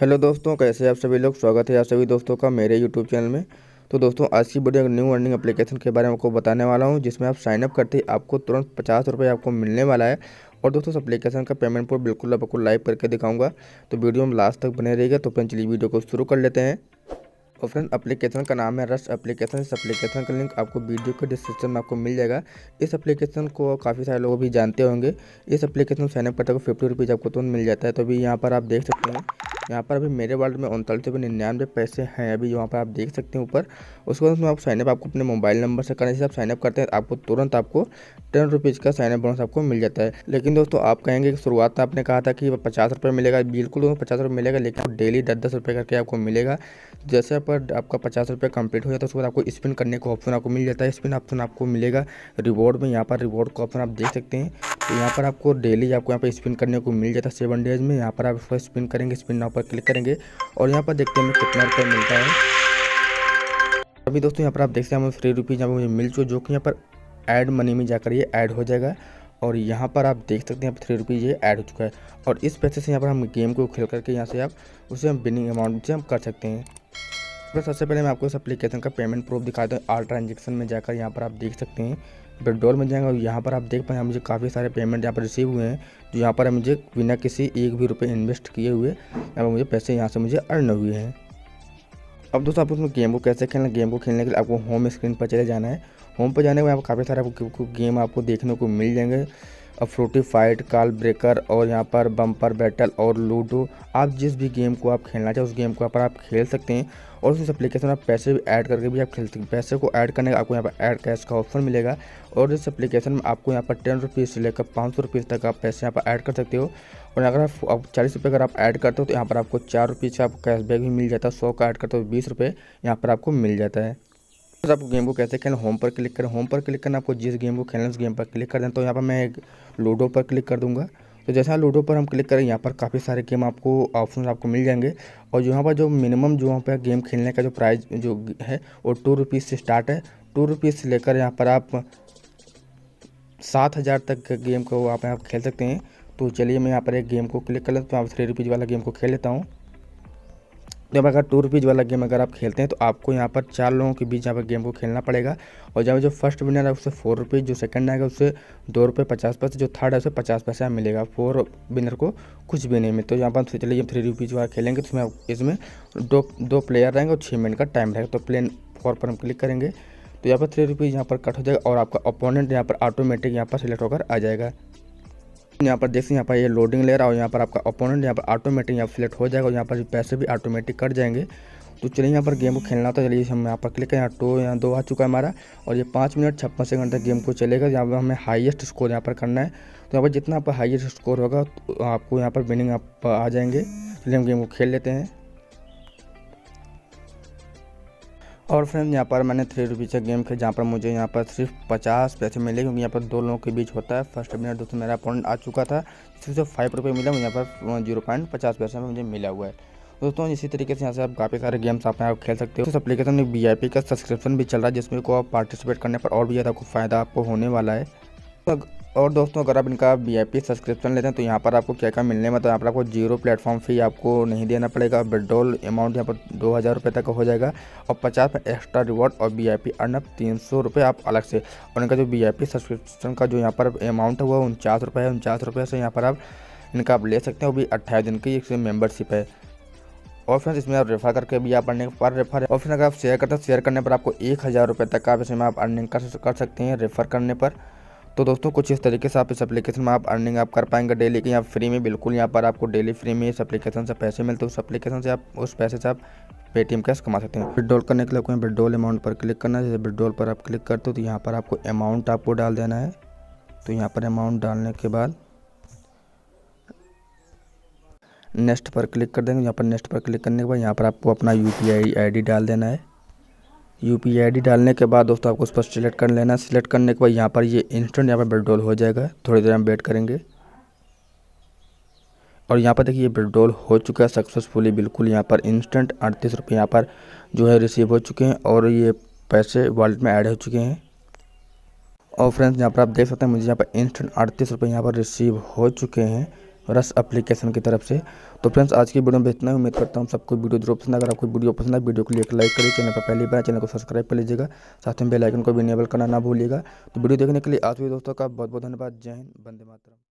hello दोस्तों कैसे आप सभी लोग स्वागत है आप सभी दोस्तों का मेरे यूट्यूब चैनल में तो दोस्तों आज की वीडियो एक न्यू अर्निंग एप्लीकेशन के बारे में आपको बताने वाला हूँ जिसमें आप साइनअप करते ही आपको तुरंत पचास रुपये आपको मिलने वाला है और दोस्तों उस एप्लीकेशन का पेमेंट पर बिल्कुल आपको लाइव करके दिखाऊंगा तो वीडियो में लास्ट तक बने रहेगा तो फ्रेंड चलिए वीडियो को शुरू कर लेते हैं और फ्रेंड अप्लीकेशन का नाम है रश एप्लीकेशन इस एप्लीकेशन का लिंक आपको वीडियो के डिस्क्रिप्शन में आपको मिल जाएगा इस एप्लीकेशन को काफ़ी सारे लोग भी जानते होंगे इस एप्लीकेशन साइनअप करते हुए फिफ्टी रुपीज़ आपको तुरंत मिल जाता है तो अभी यहाँ पर आप देख सकते हैं यहाँ पर अभी मेरे वर्ल्ड में उनतालीस रुपये निन्यानवे पैसे हैं अभी यहाँ पर आप देख सकते हैं ऊपर उसके बाद उसमें आप साइनअप आपको अपने मोबाइल नंबर से करने से आप साइनअप करते हैं आपको तुरंत आपको टेन रुपीज़ का साइनअप बोनस आपको मिल जाता है लेकिन दोस्तों आप कहेंगे कि शुरुआत में आपने कहा था कि पचास रुपये मिलेगा बिल्कुल उसमें पचास रुपये मिलेगा लेकिन डेली दस दस रुपये करके आपको मिलेगा जैसे आपका पचास रुपये कंप्लीट हो जाता है उसके बाद आपको स्पिन करने का ऑप्शन आपको मिल जाता है स्पिन ऑप्शन आपको मिलेगा रिवॉर्ड में यहाँ पर रिवॉर्ड का ऑप्शन आप देख सकते हैं तो यहाँ पर आपको डेली आपको यहाँ पर स्पिन करने को मिल जाता है सेवन डेज में यहाँ पर आप उसका स्पिन करेंगे स्पिन पर क्लिक करेंगे और यहाँ पर देखते हैं हमें कितना रुपये मिलता है अभी दोस्तों यहाँ पर आप देखते हैं हमें फ्री रुपीज़ यहाँ पर मुझे मिल चुके जो कि यहाँ पर ऐड मनी में जाकर ये ऐड हो जाएगा और यहाँ पर आप देख सकते हैं थ्री रुपीज़ ये ऐड हो चुका है और इस पैसे से यहाँ पर हम गेम को खेल करके यहाँ से आप उसे हम बिनिंग अमाउंट से हम कर सकते हैं पर सबसे पहले मैं आपको इस अपलीकेशन का पेमेंट प्रूफ दिखाता हूँ आल ट्रांजेक्शन में जाकर यहाँ पर आप देख सकते हैं विड्रॉल में जाएंगे और यहाँ पर आप देख पाए मुझे काफ़ी सारे पेमेंट यहाँ पर रिसीव हुए हैं जो यहाँ पर मुझे बिना किसी एक भी रुपये इन्वेस्ट किए हुए यहाँ पर मुझे पैसे यहाँ से मुझे अर्न हुए हैं अब दोस्तों आपको उसमें गेम को कैसे खेलना गेम को खेलने के लिए आपको होम स्क्रीन पर चले जाना है होम पर जाने के बाद काफ़ी सारे आपको गेम आपको देखने को मिल जाएंगे फाइट कॉल ब्रेकर और यहाँ पर बम्पर बैटल और लूडो आप जिस भी गेम को आप खेलना चाहें उस गेम को यहाँ पर आप खेल सकते हैं और उस एप्लीकेशन में आप पैसे भी ऐड करके भी आप खेल सकते हैं पैसे को ऐड करने का आपको यहाँ पर ऐड कैश का ऑप्शन मिलेगा और इस एप्लीकेशन में आपको यहाँ पर टेन रुपीज़ से लेकर पाँच सौ रुपीज़ तक आप पैसे यहाँ पर ऐड कर सकते हो और अगर आप चालीस रुपये अगर आप ऐड करते हो तो यहाँ पर आपको चार रुपीज़ का कैशबैक भी मिल जाता है सौ का ऐड करते हो बीस रुपये यहाँ पर आपको मिल जाता है आपको गेम को कैसे खेलना होम पर क्लिक करें होम पर क्लिक करना आपको जिस गेम को खेलना उस गेम पर क्लिक कर दें तो यहाँ पर मैं लूडो पर क्लिक कर दूँगा तो जैसा लूडो पर हम क्लिक करें यहाँ पर काफ़ी सारे गेम आपको ऑप्शन आपको मिल जाएंगे और यहाँ पर जो मिनिमम जो वहाँ पर गेम खेलने का जो प्राइस जो है वो टू रुपीज़ से स्टार्ट है टू रुपीज़ से लेकर यहाँ पर आप सात हज़ार तक गेम को आप यहाँ खेल सकते हैं तो चलिए मैं यहाँ पर एक गेम को क्लिक कर लेता हूँ आप थ्री रुपीज़ वाला गेम को खेल लेता हूँ जब अगर टू रुपीज़ वाला गेम अगर आप खेलते हैं तो आपको यहाँ पर चार लोगों के बीच यहाँ पर गेम को खेलना पड़ेगा और जब जो फर्स्ट विनर है उससे फोर रुपीज़ जो सेकंड आएगा उससे दो रुपये पचास पैसे जो थर्ड है उसे पचास पैसा मिलेगा फोर विनर को कुछ भी नहीं मिलते तो यहाँ पर हम चलिए थ्री रुपीज़ वाला खेलेंगे तो इसमें इसमें दो दो प्लेयर रहेंगे और छः मिनट का टाइम रहेगा तो प्लेन फोर पर हम क्लिक करेंगे तो यहाँ पर थ्री रुपीज़ यहाँ पर कट हो जाएगा और आपका अपोनेंट यहाँ पर ऑटोमेटिक यहाँ पर सिलेक्ट होकर आ जाएगा यहाँ पर देखिए यहाँ पर ये लोडिंग ले रहा हो यहाँ पर आपका ओपोनेंट यहाँ पर ऑटोमेटिक यहाँ फ्लेट हो जाएगा यहाँ पर पैसे भी ऑटोमेटिक कट जाएंगे तो चलिए यहाँ पर गेम को खेलना तो चलिए हम यहाँ पर क्लिक है यहाँ टू यहाँ दो आ चुका है हमारा और ये पाँच मिनट छप्पन सेकंड तक गेम को चलेगा यहाँ पर हमें हाईएस्ट स्कोर यहाँ पर करना है तो यहाँ पर जितना आपका हाईएस्ट स्कोर होगा तो आपको यहाँ पर विनिंग आप आ जाएंगे चलिए हम गेम को खेल लेते हैं और फ्रेंड यहाँ पर मैंने थ्री रुपीज़ का गेम खेल जहाँ पर मुझे यहाँ पर सिर्फ पचास पैसे मिले क्योंकि यहाँ पर दो लोगों के बीच होता है फर्स्ट मिनट दोस्तों मेरा अकाउंट आ चुका था सिर्फ जो फाइव रुपये मिला मुझे यहाँ पर जीरो पॉइंट पचास पैसे में मुझे मिला हुआ है दोस्तों इसी तरीके से यहाँ से आप काफ़ी सारे गेम्स आप यहाँ खेल सकते हो उस अपलीकेशन में वी का सब्सक्रिप्शन भी चल रहा है जिसमें को आप पार्टिसिपेट करने पर और भी ज़्यादा फ़ायदा आपको होने वाला है और दोस्तों अगर आप इनका वी आई पी सब्सक्रिप्शन लेते हैं तो यहाँ पर आपको क्या क्या मिलने में तो मतलब यहाँ पर आपको जीरो प्लेटफॉर्म फ़ी आपको नहीं देना पड़ेगा विड्रॉल अमाउंट यहाँ पर दो हज़ार रुपये तक हो जाएगा और पचास में एक्स्ट्रा रिवॉर्ड और V I P earn up तीन सौ रुपये आप अलग से और इनका जो वी आई पी सब्सक्रिप्शन का जो यहाँ पर अमाउंट है वो उनचास रुपये है उनचास रुपये से यहाँ पर आप इनका आप ले सकते हैं वो भी अट्ठाईस दिन की एक मेम्बरशिप है और फ्रेंड्स इसमें आप रेफर करके भी आप अर्निंग पर रेफर है और फिर अगर आप शेयर करते हैं शेयर तो करने पर आपको एक हज़ार रुपये तक आप इसमें आप अर्निंग कर सकते हैं रेफर करने पर तो दोस्तों कुछ इस तरीके से आप इस एप्लीकेशन में आप अर्निंग आप कर पाएंगे डेली के यहाँ फ्री में बिल्कुल यहाँ पर आपको डेली फ्री में इस एप्लीकेशन से पैसे मिलते हैं उस एप्लीकेशन से आप उस पैसे से आप पेटीएम कैश कमा सकते हैं विड्रॉल करने के लिए आपको यहाँ विड्रॉल अमाउंट पर क्लिक करना है जैसे विड्रॉल पर आप क्लिक करते हो तो यहाँ पर आपको अमाउंट आपको डाल देना है तो यहाँ पर अमाउंट डालने के बाद नेक्स्ट पर क्लिक कर देंगे यहाँ पर नेक्स्ट पर क्लिक करने के बाद यहाँ पर आपको अपना U P I I D डाल देना है यू पी आई डी डालने के बाद दोस्तों आपको उस पर सिलेक्ट कर लेना सिलेक्ट करने के बाद यहाँ पर ये इंस्टेंट यहाँ पर विड्रॉल हो जाएगा थोड़ी देर हम वेट करेंगे और यहाँ पर देखिए ये विड्रॉल हो चुका है सक्सेसफुली बिल्कुल यहाँ पर इंस्टेंट अड़तीस रुपये यहाँ पर जो है रिसीव हो चुके हैं और ये पैसे वॉलेट में ऐड हो चुके हैं और फ्रेंड्स यहाँ पर आप देख सकते हैं मुझे यहाँ पर इंस्टेंट अड़तीस रुपये यहाँ पर रिसीव हो चुके हैं रस एप्लीकेशन की तरफ से तो फ्रेंड्स आज की वीडियो में इतना ही उम्मीद करता हूँ सबको वीडियो जरूर पसंद अगर आपको वीडियो पसंद है वीडियो को लिए लाइक करिए चैनल पर पहली बार चैनल को सब्सक्राइब कर लीजिएगा साथ में बेलाइकन को भी इनेबल करना ना भूलिएगा तो वीडियो देखने के लिए आज भी दोस्तों का बहुत बहुत धन्यवाद जय हिंद बंदे मातरम